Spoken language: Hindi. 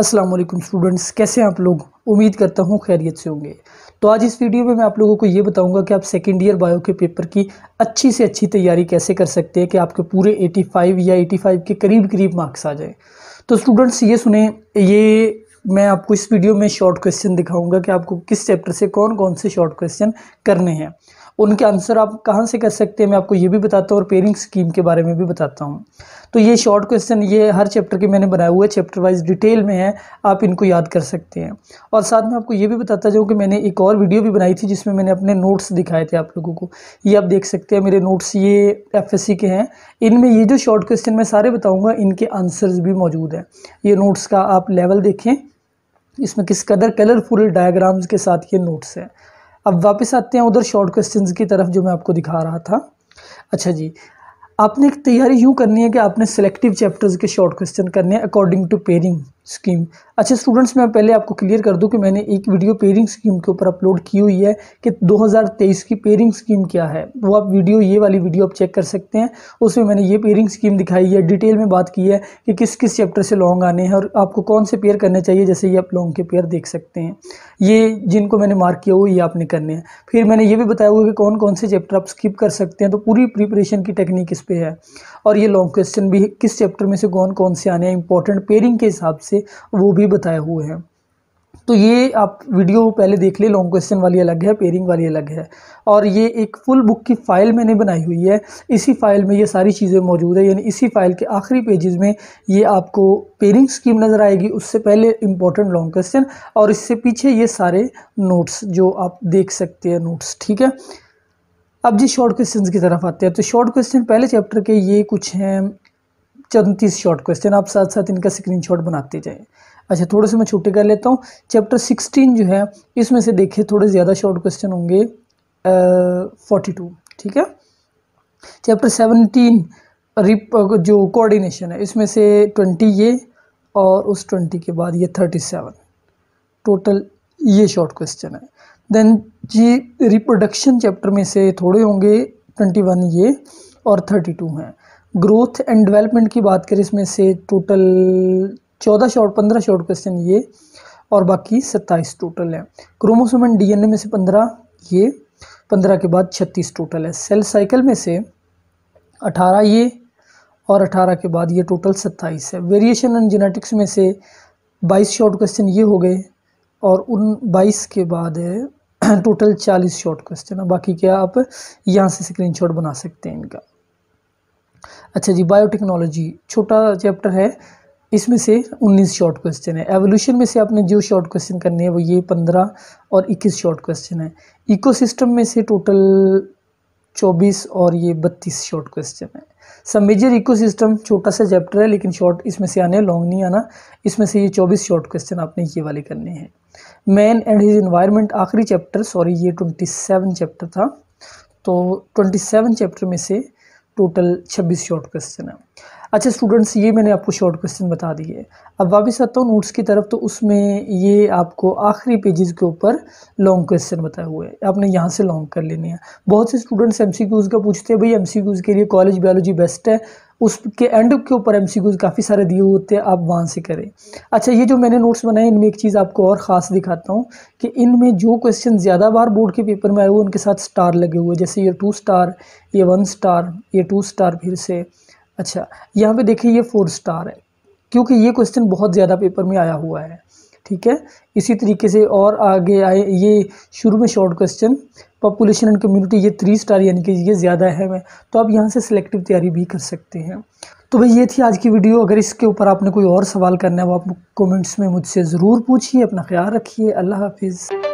असलम स्टूडेंट्स कैसे हैं आप लोग उम्मीद करता हूँ खैरियत से होंगे तो आज इस वीडियो में मैं आप लोगों को ये बताऊँगा कि आप सेकेंड ईयर बायो के पेपर की अच्छी से अच्छी तैयारी कैसे कर सकते हैं कि आपके पूरे 85 या 85 के करीब करीब मार्क्स आ जाएं तो स्टूडेंट्स ये सुने ये मैं आपको इस वीडियो में शॉर्ट क्वेश्चन दिखाऊँगा कि आपको किस चैप्टर से कौन कौन से शॉर्ट क्वेश्चन करने हैं उनके आंसर आप कहाँ से कर सकते हैं मैं आपको ये भी बताता हूँ और पेरिंग स्कीम के बारे में भी बताता हूँ तो ये शॉर्ट क्वेश्चन ये हर चैप्टर के मैंने बनाए हुए चैप्टर वाइज डिटेल में है आप इनको याद कर सकते हैं और साथ में आपको ये भी बताता जाऊँ कि मैंने एक और वीडियो भी बनाई थी जिसमें मैंने अपने नोट्स दिखाए थे आप लोगों को ये आप देख सकते हैं मेरे नोट्स ये एफ के हैं इनमें ये जो शॉर्ट क्वेश्चन मैं सारे बताऊँगा इनके आंसर्स भी मौजूद हैं ये नोट्स का आप लेवल देखें इसमें किस कदर कलरफुल डायग्राम्स के साथ ये नोट्स हैं अब वापस आते हैं उधर शॉर्ट क्वेश्चन की तरफ जो मैं आपको दिखा रहा था अच्छा जी आपने एक तैयारी यूँ करनी है कि आपने सेलेक्टिव चैप्टर्स के शॉर्ट क्वेश्चन करने हैं अकॉर्डिंग टू पेरिंग स्कीम अच्छा स्टूडेंट्स मैं पहले आपको क्लियर कर दूं कि मैंने एक वीडियो पेयरिंग स्कीम के ऊपर अपलोड की हुई है कि 2023 की पेयरिंग स्कीम क्या है वो आप वीडियो ये वाली वीडियो आप चेक कर सकते हैं उसमें मैंने ये पेयरिंग स्कीम दिखाई है डिटेल में बात की है कि किस किस चैप्टर से लॉन्ग आने हैं और आपको कौन से पेयर करने चाहिए जैसे ये आप लॉन्ग के पेयर देख सकते हैं ये जिनको मैंने मार्क किया वो ये आपने करने हैं फिर मैंने ये भी बताया हुआ कि कौन कौन से चैप्टर आप स्किप कर सकते हैं तो पूरी प्रिपरेशन की टेक्निक इस पर है और ये लॉन्ग क्वेश्चन भी किस चैप्टर में से कौन कौन से आने हैं इंपॉर्टेंट पेयरिंग के हिसाब से वो भी बताए हुए हैं तो ये आप वीडियो पहले देख ले लॉन्ग क्वेश्चन वाली अलग है पेयरिंग वाली अलग है और ये एक फुल बुक की फ़ाइल मैंने बनाई हुई है इसी फाइल में ये सारी चीज़ें मौजूद है यानी इसी फाइल के आखिरी पेजेस में ये आपको पेयरिंग स्कीम नज़र आएगी उससे पहले इंपॉर्टेंट लॉन्ग क्वेश्चन और इससे पीछे ये सारे नोट्स जो आप देख सकते हैं नोट्स ठीक है अब जी शॉर्ट क्वेश्चन की तरफ आते हैं तो शॉर्ट क्वेश्चन पहले चैप्टर के ये कुछ हैं चौंतीस शॉर्ट क्वेश्चन आप साथ साथ इनका शॉट बनाते जाएँ अच्छा थोड़े से मैं छुट्टी कर लेता हूँ चैप्टर सिक्सटीन जो है इसमें से देखिए थोड़े ज़्यादा शॉर्ट क्वेश्चन होंगे फोर्टी टू ठीक है चैप्टर सेवनटीन रिप जो कोऑर्डिनेशन है इसमें से ट्वेंटी ये और उस ट्वेंटी के बाद ये थर्टी सेवन टोटल ये शॉर्ट क्वेश्चन है देन जी रिप्रोडक्शन चैप्टर में से थोड़े होंगे ट्वेंटी वन ये और थर्टी टू हैं ग्रोथ एंड डेवलपमेंट की बात करें इसमें से टोटल चौदह शॉर्ट पंद्रह शॉर्ट क्वेश्चन ये और बाकी सत्ताईस टोटल है क्रोमोसोम एंड डीएनए में से पंद्रह ये पंद्रह के बाद छत्तीस टोटल है सेल साइकिल में से अठारह ये और अठारह के बाद ये टोटल सत्ताईस है वेरिएशन एंड जेनेटिक्स में से बाईस शॉर्ट क्वेश्चन ये हो गए और उन बाईस के बाद है टोटल चालीस शॉर्ट क्वेश्चन है बाकी क्या आप यहाँ से स्क्रीन बना सकते हैं इनका अच्छा जी बायोटेक्नोलॉजी छोटा चैप्टर है इसमें से 19 शॉर्ट क्वेश्चन है एवोल्यूशन में से आपने जो शॉर्ट क्वेश्चन करने हैं वो ये 15 और 21 शॉर्ट क्वेश्चन है इकोसिस्टम में से टोटल 24 और ये 32 शॉर्ट क्वेश्चन है सब मेजर इकोसिस्टम छोटा सा चैप्टर है लेकिन शॉर्ट इसमें से आने लॉन्ग नहीं आना इसमें से ये 24 शॉर्ट क्वेश्चन आपने ये वाले करने हैं मैन एंड हिज इन्वायरमेंट आखिरी चैप्टर सॉरी ये ट्वेंटी चैप्टर था तो ट्वेंटी चैप्टर में से टोटल 26 शॉर्ट क्वेश्चन है अच्छा स्टूडेंट्स ये मैंने आपको शॉर्ट क्वेश्चन बता दिए अब वापस आता हूँ नोट्स की तरफ तो उसमें ये आपको आखिरी पेजेस के ऊपर लॉन्ग क्वेश्चन बताए हुए हैं आपने यहाँ से लॉन्ग कर लेने हैं बहुत से स्टूडेंट्स एम का पूछते हैं भाई एम के लिए कॉलेज बायोलॉजी बेस्ट है उसके एंड के ऊपर एम काफ़ी सारे दिए होते हैं आप वहाँ से करें अच्छा ये जो मैंने नोट्स बनाए इनमें एक चीज़ आपको और ख़ास दिखाता हूँ कि इनमें जो क्वेश्चन ज़्यादा बार बोर्ड के पेपर में आए हुए उनके साथ स्टार लगे हुए जैसे ये टू स्टार ये वन स्टार ये टू स्टार फिर से अच्छा यहाँ पे देखिए ये फोर स्टार है क्योंकि ये क्वेश्चन बहुत ज़्यादा पेपर में आया हुआ है ठीक है इसी तरीके से और आगे आए ये शुरू में short question population and community ये थ्री स्टार यानी कि ये ज़्यादा है मैं तो आप यहाँ से सिलेक्टिव तैयारी भी कर सकते हैं तो भाई ये थी आज की वीडियो अगर इसके ऊपर आपने कोई और सवाल करना है वो आप कमेंट्स में मुझसे ज़रूर पूछिए अपना ख्याल रखिए अल्लाह हाफिज़